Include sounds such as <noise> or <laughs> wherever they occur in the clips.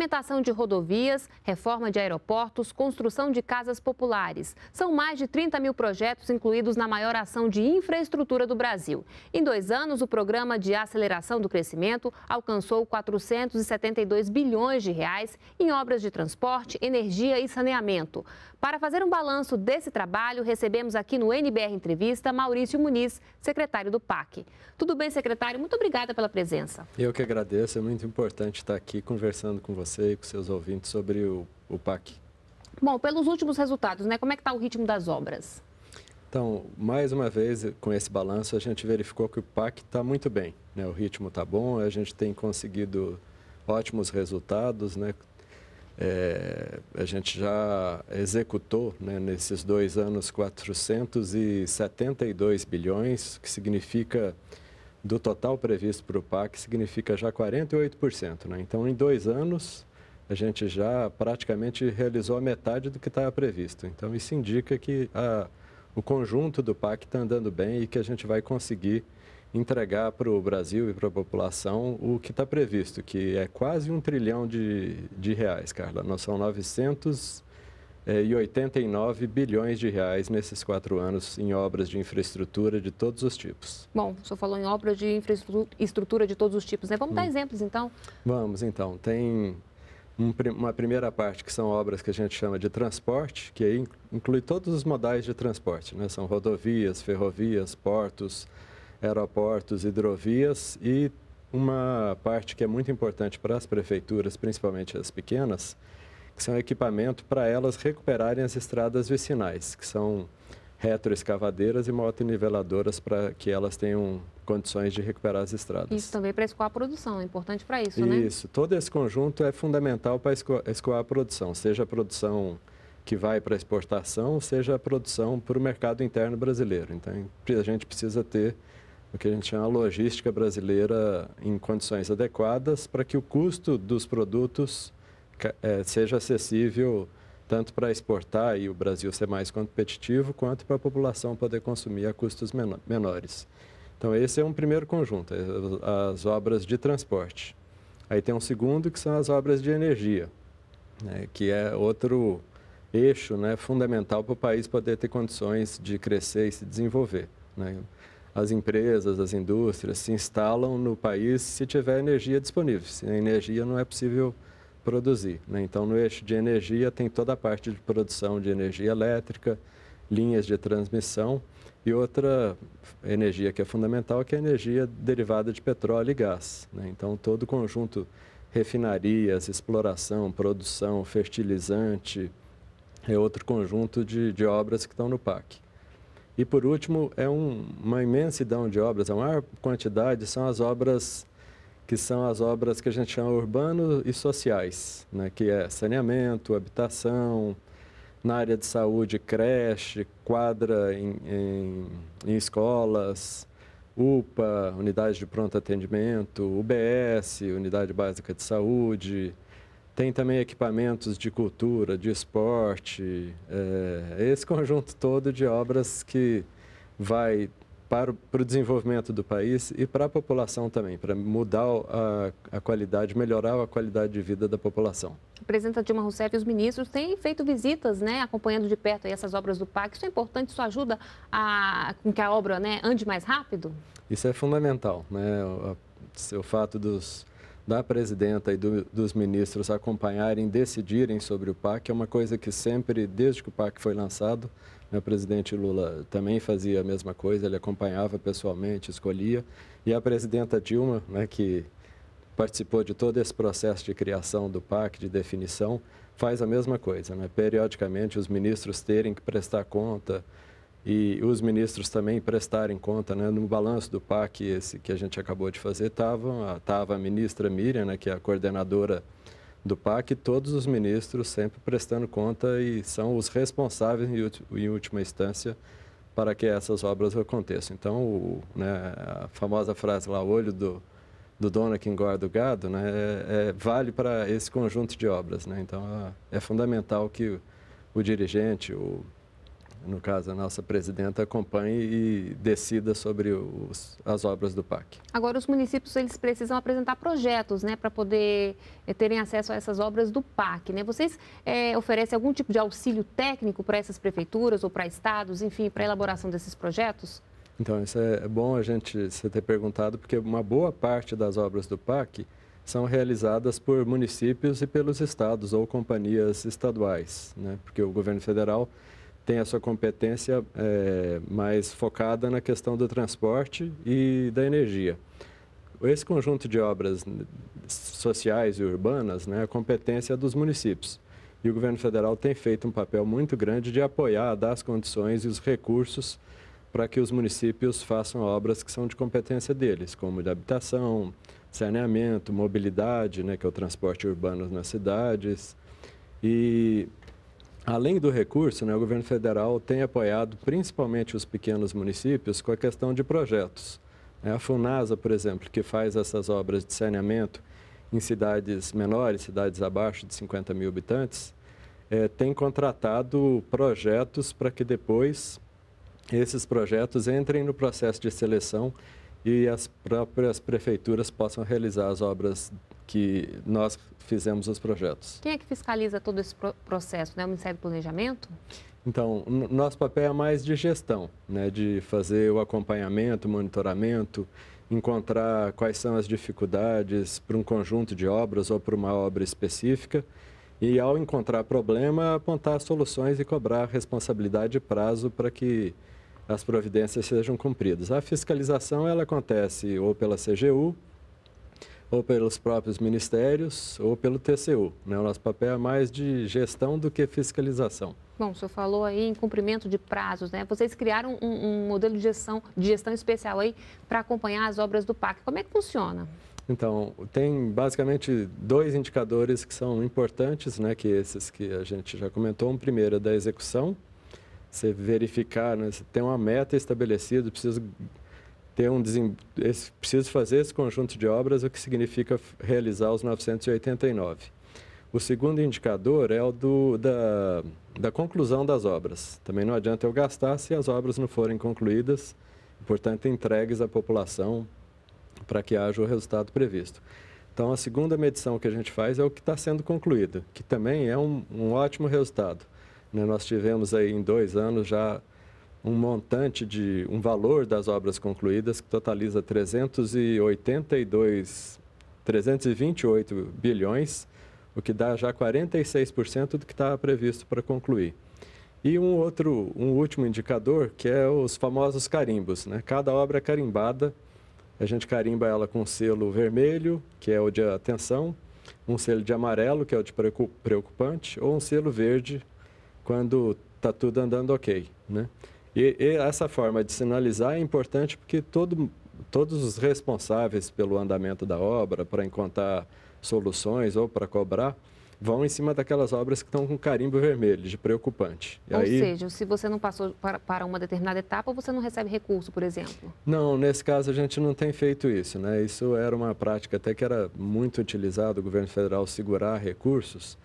pavimentação de rodovias, reforma de aeroportos, construção de casas populares. São mais de 30 mil projetos incluídos na maior ação de infraestrutura do Brasil. Em dois anos, o programa de aceleração do crescimento alcançou 472 bilhões de reais em obras de transporte, energia e saneamento. Para fazer um balanço desse trabalho, recebemos aqui no NBR Entrevista Maurício Muniz, secretário do PAC. Tudo bem, secretário? Muito obrigada pela presença. Eu que agradeço, é muito importante estar aqui conversando com você você e com seus ouvintes sobre o, o PAC. Bom, pelos últimos resultados, né? Como é que está o ritmo das obras? Então, mais uma vez, com esse balanço, a gente verificou que o PAC está muito bem. Né? O ritmo está bom, a gente tem conseguido ótimos resultados. Né? É, a gente já executou, né, nesses dois anos, 472 bilhões, que significa do total previsto para o PAC significa já 48%. Né? Então, em dois anos, a gente já praticamente realizou a metade do que estava previsto. Então, isso indica que a, o conjunto do PAC está andando bem e que a gente vai conseguir entregar para o Brasil e para a população o que está previsto, que é quase um trilhão de, de reais, Carla. Nós são 900 é, e 89 bilhões de reais nesses quatro anos em obras de infraestrutura de todos os tipos. Bom, o senhor falou em obras de infraestrutura de todos os tipos, né? Vamos hum. dar exemplos, então? Vamos, então. Tem um, uma primeira parte que são obras que a gente chama de transporte, que inclui todos os modais de transporte, né? São rodovias, ferrovias, portos, aeroportos, hidrovias e uma parte que é muito importante para as prefeituras, principalmente as pequenas, que são equipamento para elas recuperarem as estradas vicinais, que são retroescavadeiras e motoniveladoras para que elas tenham condições de recuperar as estradas. Isso também para escoar a produção, é importante para isso, isso, né? Isso, todo esse conjunto é fundamental para escoar a produção, seja a produção que vai para exportação, seja a produção para o mercado interno brasileiro. Então, a gente precisa ter o que a gente chama logística brasileira em condições adequadas para que o custo dos produtos é, seja acessível tanto para exportar e o Brasil ser mais competitivo, quanto para a população poder consumir a custos menores. Então, esse é um primeiro conjunto, é, as obras de transporte. Aí tem um segundo, que são as obras de energia, né, que é outro eixo né, fundamental para o país poder ter condições de crescer e se desenvolver. Né? As empresas, as indústrias se instalam no país se tiver energia disponível. Sem energia não é possível produzir. Né? Então, no eixo de energia, tem toda a parte de produção de energia elétrica, linhas de transmissão e outra energia que é fundamental, que é a energia derivada de petróleo e gás. Né? Então, todo o conjunto, refinarias, exploração, produção, fertilizante, é outro conjunto de, de obras que estão no PAC. E, por último, é um, uma imensidão de obras, A maior quantidade, são as obras que são as obras que a gente chama urbanos e sociais, né, que é saneamento, habitação, na área de saúde, creche, quadra em, em, em escolas, UPA, unidade de pronto atendimento, UBS, unidade básica de saúde, tem também equipamentos de cultura, de esporte, é, esse <laughs> conjunto todo de obras que vai para o, para o desenvolvimento do país e para a população também, para mudar a, a qualidade, melhorar a qualidade de vida da população. A presidenta Dilma Rousseff e os ministros têm feito visitas, né, acompanhando de perto essas obras do PAC. Isso é importante, isso ajuda a, com que a obra né, ande mais rápido? Isso é fundamental. Né? O, o fato dos da presidenta e do, dos ministros acompanharem, decidirem sobre o PAC é uma coisa que sempre, desde que o PAC foi lançado, né, o presidente Lula também fazia a mesma coisa, ele acompanhava pessoalmente, escolhia, e a presidenta Dilma, né, que participou de todo esse processo de criação do PAC, de definição, faz a mesma coisa. Né? Periodicamente, os ministros terem que prestar conta e os ministros também prestarem conta, né? No balanço do PAC, esse que a gente acabou de fazer, estava ah, tava a ministra Miriam, né, que é a coordenadora do PAC, todos os ministros sempre prestando conta e são os responsáveis, em última instância, para que essas obras aconteçam. Então, o, né, a famosa frase lá, olho do, do dono é que engorda o gado, né, é, é, vale para esse conjunto de obras. Né? Então, ah, é fundamental que o, o dirigente, o no caso a nossa presidenta, acompanhe e decida sobre os, as obras do PAC. Agora, os municípios eles precisam apresentar projetos né, para poder é, terem acesso a essas obras do PAC. Né? Vocês é, oferecem algum tipo de auxílio técnico para essas prefeituras ou para estados, enfim, para a elaboração desses projetos? Então, isso é, é bom a gente você ter perguntado, porque uma boa parte das obras do PAC são realizadas por municípios e pelos estados ou companhias estaduais, né? porque o governo federal tem a sua competência é, mais focada na questão do transporte e da energia. Esse conjunto de obras sociais e urbanas, né, a é competência dos municípios. E o governo federal tem feito um papel muito grande de apoiar, dar as condições e os recursos para que os municípios façam obras que são de competência deles, como de habitação, saneamento, mobilidade, né, que é o transporte urbano nas cidades. E Além do recurso, né, o governo federal tem apoiado principalmente os pequenos municípios com a questão de projetos. É, a FUNASA, por exemplo, que faz essas obras de saneamento em cidades menores, cidades abaixo de 50 mil habitantes, é, tem contratado projetos para que depois esses projetos entrem no processo de seleção e as próprias prefeituras possam realizar as obras que nós fizemos os projetos. Quem é que fiscaliza todo esse processo? Né? O Ministério do Planejamento? Então, nosso papel é mais de gestão, né? de fazer o acompanhamento, monitoramento, encontrar quais são as dificuldades para um conjunto de obras ou para uma obra específica e, ao encontrar problema, apontar soluções e cobrar responsabilidade e prazo para que as providências sejam cumpridas. A fiscalização ela acontece ou pela CGU, ou pelos próprios ministérios ou pelo TCU. Né? O nosso papel é mais de gestão do que fiscalização. Bom, o senhor falou aí em cumprimento de prazos, né? Vocês criaram um, um modelo de gestão, de gestão especial aí para acompanhar as obras do PAC. Como é que funciona? Então, tem basicamente dois indicadores que são importantes, né? Que esses que a gente já comentou. Um primeiro é da execução. Você verificar, né? Você tem uma meta estabelecida, precisa ter um desem... esse, preciso fazer esse conjunto de obras, o que significa realizar os 989. O segundo indicador é o do, da, da conclusão das obras. Também não adianta eu gastar se as obras não forem concluídas, portanto, entregues à população para que haja o resultado previsto. Então, a segunda medição que a gente faz é o que está sendo concluído, que também é um, um ótimo resultado. Né, nós tivemos aí em dois anos já um montante de um valor das obras concluídas que totaliza 382 328 bilhões, o que dá já 46% do que estava previsto para concluir. E um outro, um último indicador, que é os famosos carimbos, né? Cada obra é carimbada, a gente carimba ela com um selo vermelho, que é o de atenção, um selo de amarelo, que é o de preocupante, ou um selo verde, quando está tudo andando ok, né? E, e, essa forma de sinalizar é importante porque todo, todos os responsáveis pelo andamento da obra, para encontrar soluções ou para cobrar, vão em cima daquelas obras que estão com carimbo vermelho, de preocupante. E ou aí... seja, se você não passou para, para uma determinada etapa, você não recebe recurso, por exemplo? Não, nesse caso a gente não tem feito isso. Né? Isso era uma prática até que era muito utilizada, o governo federal segurar recursos,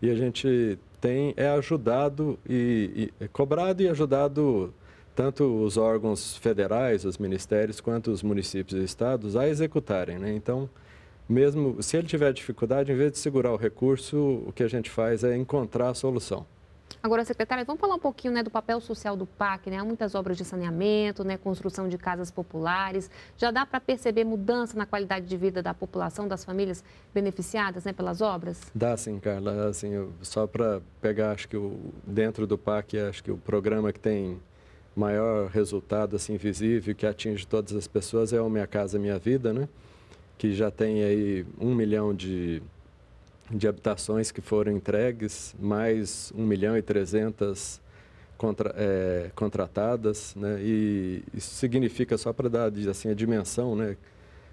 e a gente tem é ajudado e, e é cobrado e ajudado tanto os órgãos federais, os ministérios, quanto os municípios e estados a executarem. Né? Então, mesmo se ele tiver dificuldade, em vez de segurar o recurso, o que a gente faz é encontrar a solução. Agora, secretária, vamos falar um pouquinho né, do papel social do PAC, né? Há muitas obras de saneamento, né, construção de casas populares. Já dá para perceber mudança na qualidade de vida da população, das famílias beneficiadas né, pelas obras? Dá sim, Carla. Assim, só para pegar, acho que o, dentro do PAC, acho que o programa que tem maior resultado assim visível que atinge todas as pessoas é o Minha Casa Minha Vida, né? Que já tem aí um milhão de, de habitações que foram entregues, mais um milhão e trezentas contra, é, contratadas, né? E isso significa só para dar assim a dimensão, né?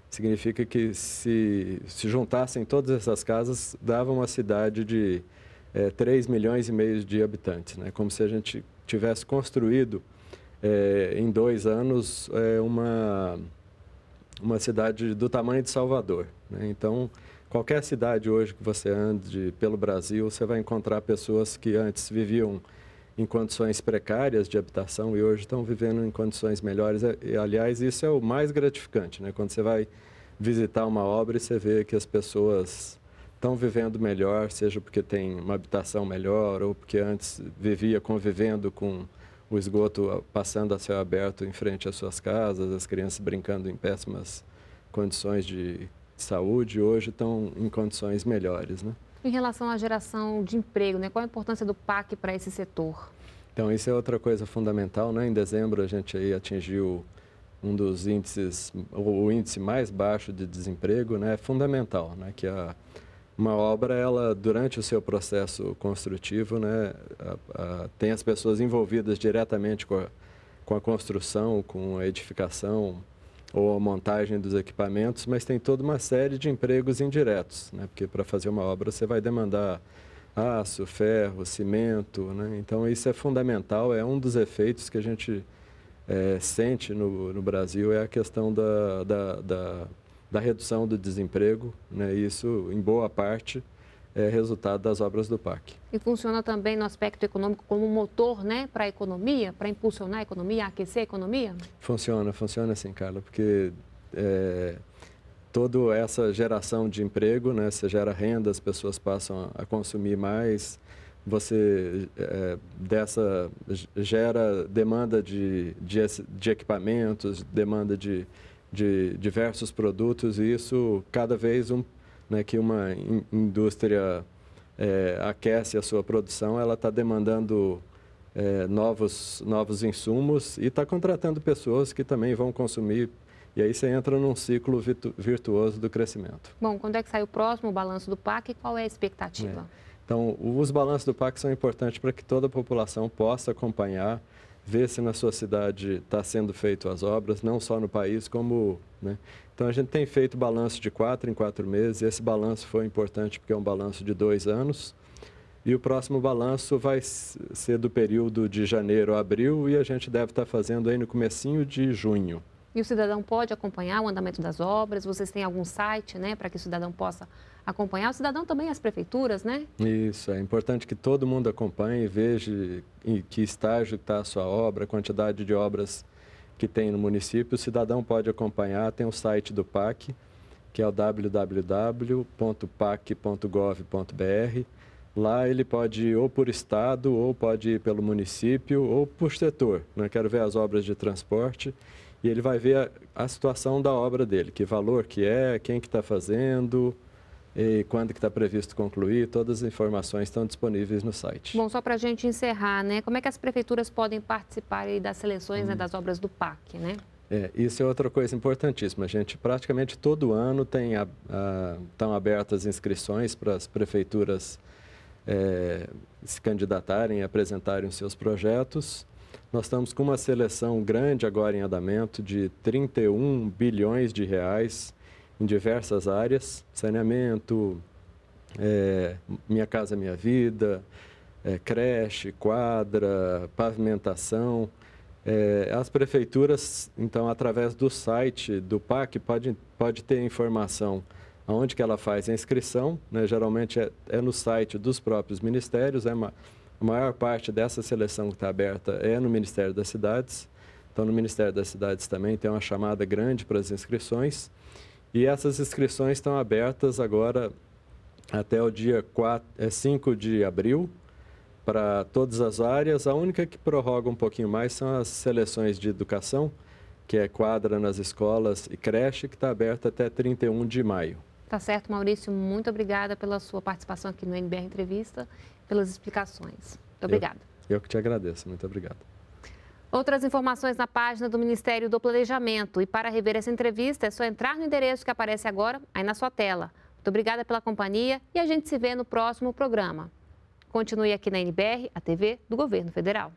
Significa que se, se juntassem todas essas casas, dava uma cidade de é, 3 milhões e meio de habitantes, né? Como se a gente tivesse construído é, em dois anos é uma, uma cidade do tamanho de Salvador. Né? Então, qualquer cidade hoje que você ande pelo Brasil, você vai encontrar pessoas que antes viviam em condições precárias de habitação e hoje estão vivendo em condições melhores. É, e, aliás, isso é o mais gratificante, né? Quando você vai visitar uma obra e você vê que as pessoas estão vivendo melhor, seja porque tem uma habitação melhor ou porque antes vivia convivendo com o esgoto passando a céu aberto em frente às suas casas, as crianças brincando em péssimas condições de saúde, hoje estão em condições melhores. Né? Em relação à geração de emprego, né? qual a importância do PAC para esse setor? Então, isso é outra coisa fundamental. Né? Em dezembro, a gente aí atingiu um dos índices, o índice mais baixo de desemprego, né? é fundamental né? que a uma obra, ela durante o seu processo construtivo, né, a, a, tem as pessoas envolvidas diretamente com a, com a construção, com a edificação ou a montagem dos equipamentos, mas tem toda uma série de empregos indiretos, né, porque para fazer uma obra você vai demandar aço, ferro, cimento, né, então isso é fundamental, é um dos efeitos que a gente é, sente no, no Brasil, é a questão da, da, da da redução do desemprego. Né? Isso, em boa parte, é resultado das obras do PAC. E funciona também no aspecto econômico como motor né, para a economia, para impulsionar a economia, aquecer a economia? Funciona, funciona sim, Carla, porque é, toda essa geração de emprego, né, você gera renda, as pessoas passam a consumir mais, você é, dessa gera demanda de, de, de equipamentos, demanda de de diversos produtos e isso cada vez um, né, que uma in indústria é, aquece a sua produção, ela está demandando é, novos, novos insumos e está contratando pessoas que também vão consumir. E aí você entra num ciclo virtu virtuoso do crescimento. Bom, quando é que sai o próximo balanço do PAC e qual é a expectativa? É. Então, os balanços do PAC são importantes para que toda a população possa acompanhar ver se na sua cidade está sendo feito as obras, não só no país, como. Né? Então a gente tem feito balanço de quatro em quatro meses, e esse balanço foi importante porque é um balanço de dois anos. E o próximo balanço vai ser do período de janeiro a abril e a gente deve estar tá fazendo aí no comecinho de junho e o cidadão pode acompanhar o andamento das obras. Vocês têm algum site, né, para que o cidadão possa acompanhar? O cidadão também as prefeituras, né? Isso, é importante que todo mundo acompanhe e veja em que estágio está a sua obra, a quantidade de obras que tem no município. O cidadão pode acompanhar, tem o site do PAC, que é o www.pac.gov.br. Lá ele pode ir ou por estado, ou pode ir pelo município, ou por setor. Né? Quero ver as obras de transporte e ele vai ver a, a situação da obra dele, que valor que é, quem que está fazendo, e quando que está previsto concluir, todas as informações estão disponíveis no site. Bom, só para a gente encerrar, né? Como é que as prefeituras podem participar das seleções né, hum. né, das obras do PAC, né? É, isso é outra coisa importantíssima, gente. Praticamente todo ano tem a, a, estão abertas inscrições para as prefeituras é, se candidatarem e apresentarem os seus projetos. Nós estamos com uma seleção grande agora em andamento de 31 bilhões de reais em diversas áreas: saneamento, é, Minha Casa Minha Vida, é, creche, quadra, pavimentação. É, as prefeituras, então, através do site do PAC, pode, pode ter informação aonde que ela faz a inscrição, né? geralmente é, é, no site dos próprios ministérios, é, uma, a maior parte dessa seleção que está aberta é no Ministério das Cidades. Então, no Ministério das Cidades também tem uma chamada grande para as inscrições. E essas inscrições estão abertas agora até o dia 4, é 5 de abril para todas as áreas. A única que prorroga um pouquinho mais são as seleções de educação, que é quadra nas escolas e creche, que está aberta até 31 de maio. Tá certo, Maurício. Muito obrigada pela sua participação aqui no NBR Entrevista pelas explicações. Obrigada. Eu, eu que te agradeço. Muito obrigado. Outras informações na página do Ministério do Planejamento. E para rever essa entrevista, é só entrar no endereço que aparece agora aí na sua tela. Muito obrigada pela companhia e a gente se vê no próximo programa. Continue aqui na NBR, a TV do Governo Federal.